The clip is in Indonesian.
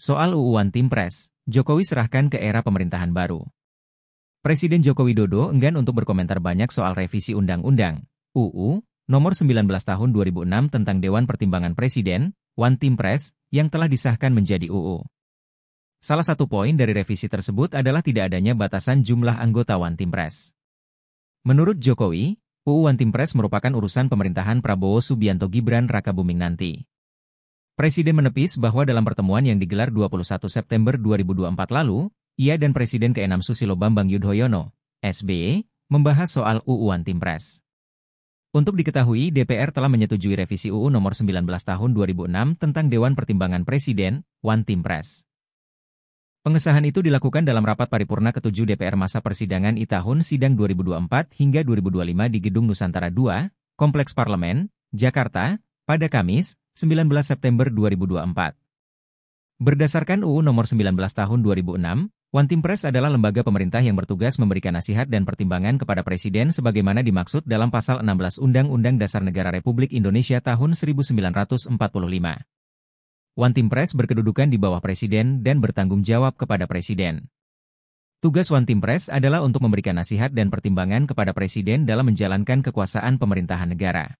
Soal UUan Timpres, Jokowi serahkan ke era pemerintahan baru. Presiden Joko Widodo enggan untuk berkomentar banyak soal revisi Undang-Undang, UU, nomor 19 tahun 2006 tentang Dewan Pertimbangan Presiden, One Team Press, yang telah disahkan menjadi UU. Salah satu poin dari revisi tersebut adalah tidak adanya batasan jumlah anggota One Team Press. Menurut Jokowi, UU One Team Press merupakan urusan pemerintahan Prabowo Subianto Gibran Raka Buming nanti. Presiden menepis bahwa dalam pertemuan yang digelar 21 September 2024 lalu, ia dan Presiden ke-6 Susilo Bambang Yudhoyono, SBY, membahas soal UU Antimpres. Untuk diketahui, DPR telah menyetujui revisi UU nomor 19 tahun 2006 tentang Dewan Pertimbangan Presiden, (One Press. Pengesahan itu dilakukan dalam rapat paripurna ke-7 DPR masa persidangan I tahun sidang 2024 hingga 2025 di Gedung Nusantara II, Kompleks Parlemen, Jakarta, pada Kamis, 19 September 2024. Berdasarkan UU Nomor 19 Tahun 2006, One Press adalah lembaga pemerintah yang bertugas memberikan nasihat dan pertimbangan kepada Presiden sebagaimana dimaksud dalam Pasal 16 Undang-Undang Dasar Negara Republik Indonesia tahun 1945. One Press berkedudukan di bawah Presiden dan bertanggung jawab kepada Presiden. Tugas One Press adalah untuk memberikan nasihat dan pertimbangan kepada Presiden dalam menjalankan kekuasaan pemerintahan negara.